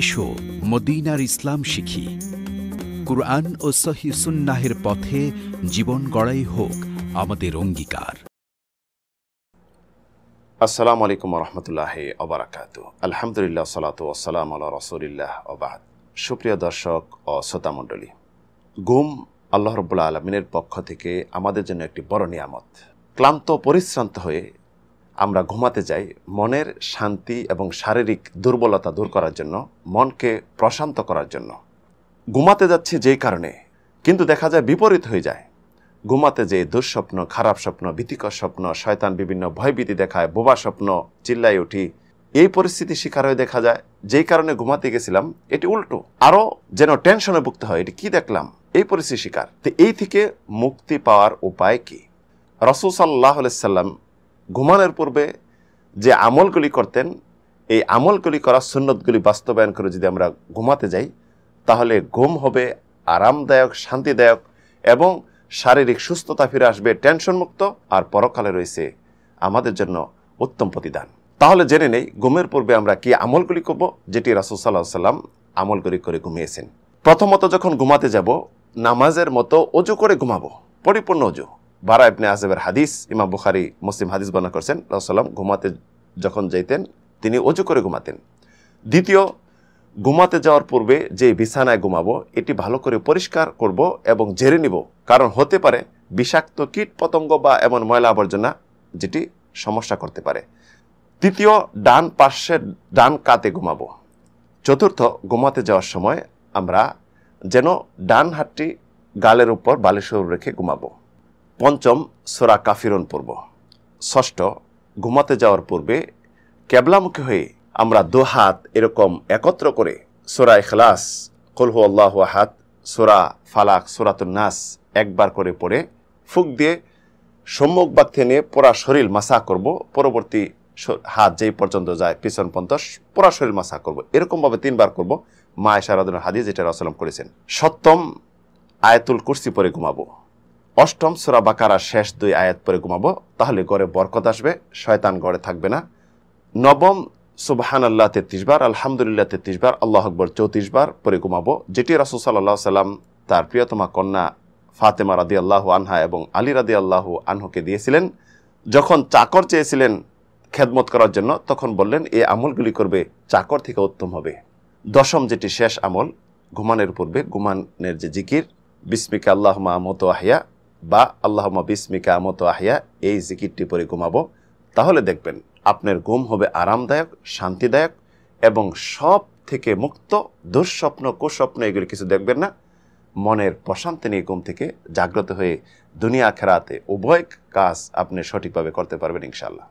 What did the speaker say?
এসো মদিনার ইসলাম শিখি কুরআন ও সহি সুন্নাহের পথে জীবন গড়াই হোক আমাদের অঙ্গীকার আসসালামু আলাইকুম রহমতুল্লাহ অবরাকাত আলহামদুলিল্লাহ সালাত আসসালাম আল্লাহ রসুলিল্লাহ অবাদ সুপ্রিয় দর্শক ও শ্রোতামণ্ডলী গুম আল্লাহ রব্বুল্লা আলমিনের পক্ষ থেকে আমাদের জন্য একটি বড় নিয়ামত ক্লান্ত পরিশ্রান্ত হয়ে আমরা ঘুমাতে যাই মনের শান্তি এবং শারীরিক দুর্বলতা দূর করার জন্য মনকে প্রশান্ত করার জন্য ঘুমাতে যাচ্ছি যেই কারণে কিন্তু দেখা যায় বিপরীত হয়ে যায় ঘুমাতে যেয়ে দুঃস্বপ্ন খারাপ স্বপ্ন ভীতিকর স্বপ্ন শয়তান বিভিন্ন ভয়ভীতি দেখায় বোবা স্বপ্ন চিল্লাই উঠি এই পরিস্থিতি শিকার হয়ে দেখা যায় যেই কারণে ঘুমাতে গেছিলাম এটি উল্টো আরও যেন টেনশনে ভুগতে হয় এটি কি দেখলাম এই পরিস্থিতি শিকার তো এই থেকে মুক্তি পাওয়ার উপায় কি রসুল সাল্লাহ সাল্লাম ঘুমানোর পূর্বে যে আমলগুলি করতেন এই আমলগুলি করা সুন্নতগুলি বাস্তবায়ন করে যদি আমরা ঘুমাতে যাই তাহলে ঘুম হবে আরামদায়ক শান্তিদায়ক এবং শারীরিক সুস্থতা ফিরে আসবে টেনশনমুক্ত আর পরকালে রয়েছে আমাদের জন্য উত্তম প্রতিদান তাহলে জেনে নেই ঘুমের পূর্বে আমরা কি আমলগুলি করব যেটি রাসুল সাল্লাহ সাল্লাম আমলগুলি করে ঘুমিয়েছেন প্রথমত যখন ঘুমাতে যাব নামাজের মতো অজু করে ঘুমাবো পরিপূর্ণ অজু বারা ইবনে আজেবের হাদিস ইমাম বুখারি মুসলিম হাদিস বর্ণনা করছেন রাহুসাল্লাম ঘুমাতে যখন যাইতেন তিনি অজু করে ঘুমাতেন দ্বিতীয় ঘুমাতে যাওয়ার পূর্বে যে বিছানায় ঘুমাবো এটি ভালো করে পরিষ্কার করব এবং জেরে নিব কারণ হতে পারে বিষাক্ত কীট পতঙ্গ বা এমন ময়লা আবর্জনা যেটি সমস্যা করতে পারে তৃতীয় ডান পার্শ্বের ডান কাতে ঘুমাবো চতুর্থ ঘুমাতে যাওয়ার সময় আমরা যেন ডান হাতটি গালের উপর বালিশের রেখে ঘুমাবো পঞ্চম সোরা কাফিরন পূর্ব ষষ্ঠ ঘুমাতে যাওয়ার পূর্বে ক্যাবলামুখী হয়ে আমরা দু হাত এরকম একত্র করে সোরা এখলাস কলহু আল্লাহ হাত সোরা ফালাক নাস একবার করে পড়ে ফুক দিয়ে সম্মুখ বাক্যে নিয়ে পোড়া শরীর মাসা করব পরবর্তী হাত যেই পর্যন্ত যায় পিছন পন্ত পোড়া শরীর মাসা করব এরকমভাবে তিনবার করব মা এশারাদুল হাদিস যেটা রসলম করেছেন সপ্তম আয়াতুল কুর্সি পরে ঘুমাবো অষ্টম সুরা বাকারা শেষ দুই আয়াত পরে ঘুমাবো তাহলে গড়ে বরকত আসবে শয়তান গড়ে থাকবে না নবম সুবাহান আল্লাহ তেত্রিশবার আলহামদুলিল্লাহ তেত্রিশবার আল্লাহ আকবর চৌত্রিশবার পরে ঘুমাবো যেটি রাসুল সাল্লাহ সাল্লাম তার প্রিয়তমা কন্যা ফাতেমা রাদি আল্লাহ আনহা এবং আলী রাদি আল্লাহ আনহুকে দিয়েছিলেন যখন চাকর চেয়েছিলেন খেদমত করার জন্য তখন বললেন এই আমলগুলি করবে চাকর থেকে উত্তম হবে দশম যেটি শেষ আমল ঘুমানের পূর্বে ঘুমানের যে জিকির বিস্মিকা আল্লাহ মাহমত আহিয়া বা আল্লাহ বিসমিকা আমত আহিয়া এই জিকিরটি পরে ঘুমাবো তাহলে দেখবেন আপনার ঘুম হবে আরামদায়ক শান্তিদায়ক এবং সব থেকে মুক্ত দুঃস্বপ্ন কুস্বপ্ন এগুলি কিছু দেখবেন না মনের প্রশান্তি নিয়ে ঘুম থেকে জাগ্রত হয়ে দুনিয়া খেরাতে উভয় কাজ আপনি সঠিকভাবে করতে পারবেন ইনশাল্লাহ